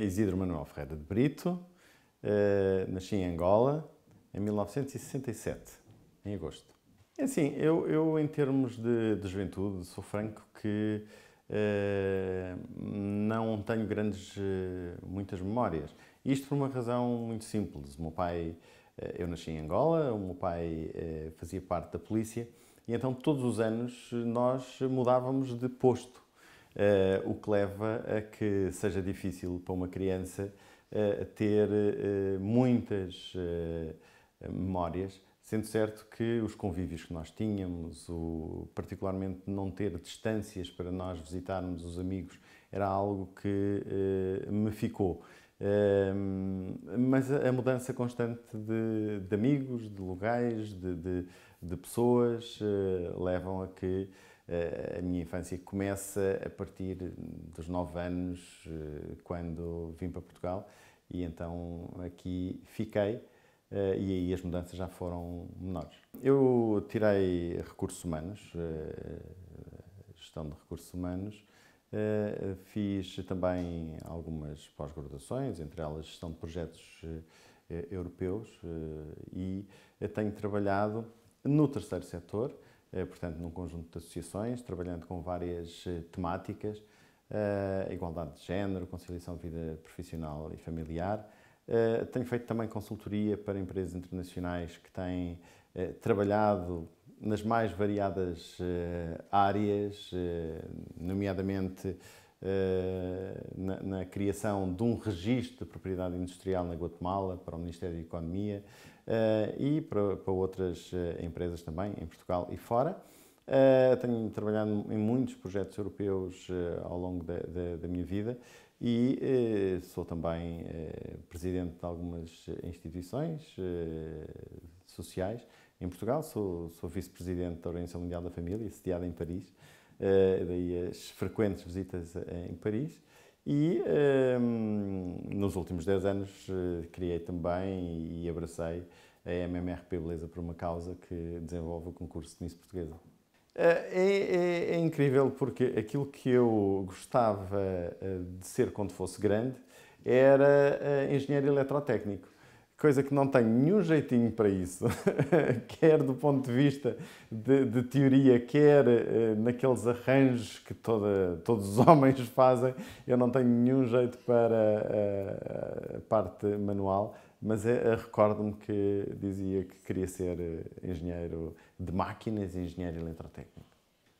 Isidro Manuel Ferreira de Brito, eh, nasci em Angola em 1967, em agosto. É assim, eu, eu em termos de, de juventude sou franco que eh, não tenho grandes, eh, muitas memórias. Isto por uma razão muito simples. O meu pai, eh, eu nasci em Angola, o meu pai eh, fazia parte da polícia e então todos os anos nós mudávamos de posto uh, o que leva a que seja difícil para uma criança uh, ter uh, muitas memórias, sendo certo que os convívios que nós tínhamos, o, particularmente não ter distâncias para nós visitarmos os amigos, era algo que me ficou. Ehm, mas a mudança constante de, de amigos, de lugares, de, de, de pessoas uh, levam a que eh, a minha infância começa a partir dos 9 anos, eh, quando vim para Portugal, e então aqui fiquei, eh, e aí as mudanças já foram menores. Eu tirei recursos humanos, gestão de recursos humanos, fiz também algumas pós-graduações, entre elas gestão de projetos europeus, e tenho trabalhado no terceiro setor eh, portanto, num conjunto de associações, trabalhando com várias eh, temáticas, eh, igualdade de género, conciliação de vida profissional e familiar. Tenho feito também consultoria para empresas internacionais que têm trabalhado nas mais variadas áreas, nomeadamente eh, na, na, criação de um registro de propriedade industrial na Guatemala para o Ministério da Economia eh, e para, para, outras eh, empresas também, em Portugal e fora. tenho trabalhado em muitos projetos europeus ao longo da, da, da minha vida e sou também presidente de algumas instituições sociais em Portugal. Sou, sou vice-presidente da Organização Mundial da Família, sediada em Paris. Eh, daí as frequentes visitas eh, em Paris. E um, ehm, nos últimos 10 anos eh, criei também e abracei a MMRP Beleza por uma causa que desenvolve o concurso de Miss Portuguesa. É, é, é, incrível porque aquilo que eu gostava de ser quando fosse grande era engenheiro eletrotécnico coisa que não tem nenhum jeitinho para isso, quer do ponto de vista de, de teoria, quer eh, naqueles arranjos que toda, todos os homens fazem, eu não tenho nenhum jeito para a, eh, a parte manual, mas eh, recordo-me que dizia que queria ser eh, engenheiro de máquinas e engenheiro eletrotécnico.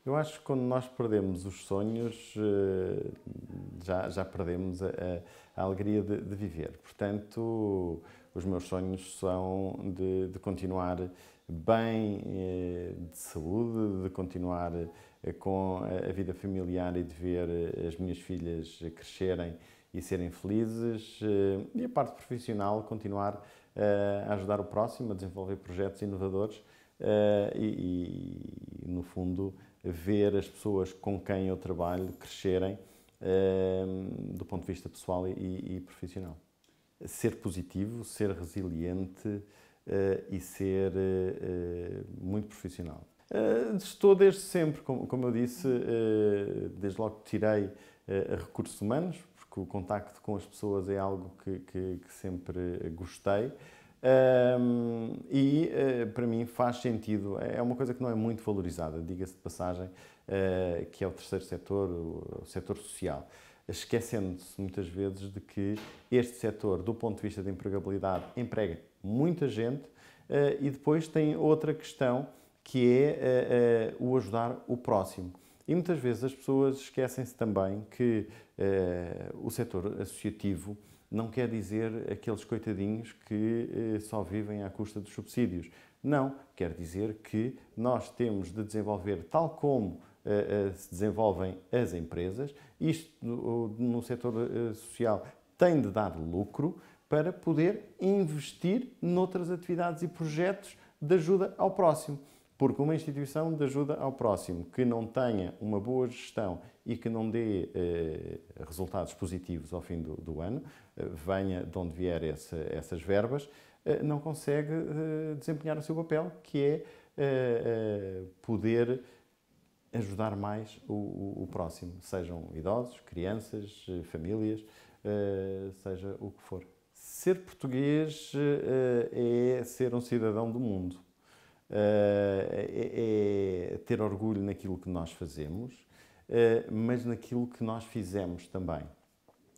Eu acho que quando nós perdemos os sonhos, eh, já, já perdemos a, a alegria de, de, viver. Portanto, os meus sonhos são de, de continuar bem eh, de saúde, de continuar eh, com a vida familiar e de ver as minhas filhas crescerem e serem felizes e a parte profissional continuar a ajudar o próximo a desenvolver projetos inovadores e, no fundo, ver as pessoas com quem eu trabalho crescerem eh, do ponto de vista pessoal e, e profissional. Ser positivo, ser resiliente eh, e ser eh, muito profissional. estou desde sempre, como, eu disse, desde logo que tirei recursos humanos, porque o contacto com as pessoas é algo que, que, que sempre gostei. Um, e uh, para mim faz sentido, é, é uma coisa que não é muito valorizada, diga-se de passagem, uh, que é o terceiro setor, o, o setor social. Esquecendo-se muitas vezes de que este setor, do ponto de vista da empregabilidade, emprega muita gente uh, e depois tem outra questão que é o ajudar o próximo. E muitas vezes as pessoas esquecem-se também que o setor associativo não quer dizer aqueles coitadinhos que eh, só vivem à custa dos subsídios. Não, quer dizer que nós temos de desenvolver, tal como eh, eh, se desenvolvem as empresas, isto no setor social tem de dar lucro para poder investir noutras atividades e projetos de ajuda ao próximo. Porque uma instituição de ajuda ao próximo que não tenha uma boa gestão e que não dê eh, resultados positivos ao fim do, do ano, eh, venha de onde vier essas verbas, eh, não consegue eh, desempenhar o seu papel, que é eh, eh, poder ajudar mais o, o, o, próximo, sejam idosos, crianças, famílias, seja o que for. Ser português é ser um cidadão do mundo eh, é, é, ter orgulho naquilo que nós fazemos, eh, mas naquilo que nós fizemos também.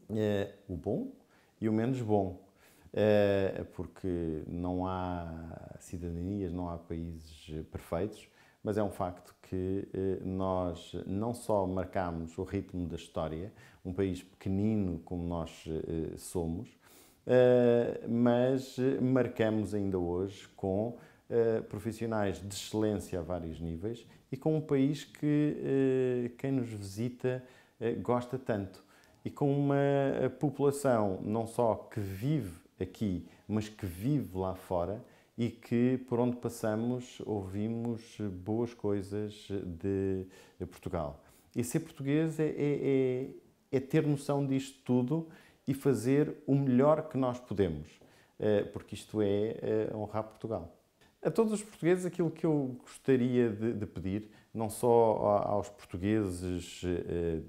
Eh, o bom e o menos bom porque não há cidadanias, não há países perfeitos, mas é um facto que nós não só marcamos o ritmo da história, um país pequenino como nós somos, mas marcamos ainda hoje com eh, profissionais de excelência a vários níveis e com um país que eh, quem nos visita eh, gosta tanto. E com uma população não só que vive aqui, mas que vive lá fora e que por onde passamos ouvimos boas coisas de Portugal. E ser português é, é, é, é, ter noção disto tudo e fazer o melhor que nós podemos, porque isto é honrar Portugal. A todos os portugueses, aquilo que eu gostaria de, de pedir, não só aos portugueses eh,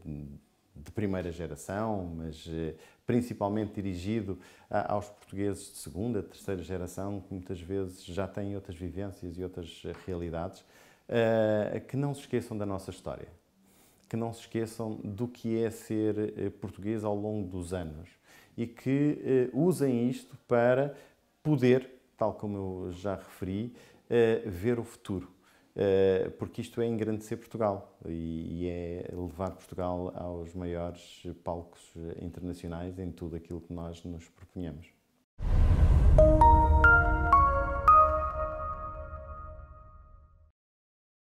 de primeira geração, mas eh, principalmente dirigido aos portugueses de segunda, terceira geração, que muitas vezes já têm outras vivências e outras eh, realidades, que não se esqueçam da nossa história, que não se esqueçam do que é ser português ao longo dos anos e que usem isto para poder tal como eu já referi, eh, ver o futuro. Eh, porque isto é engrandecer Portugal e é levar Portugal aos maiores palcos internacionais em tudo aquilo que nós nos propunhamos.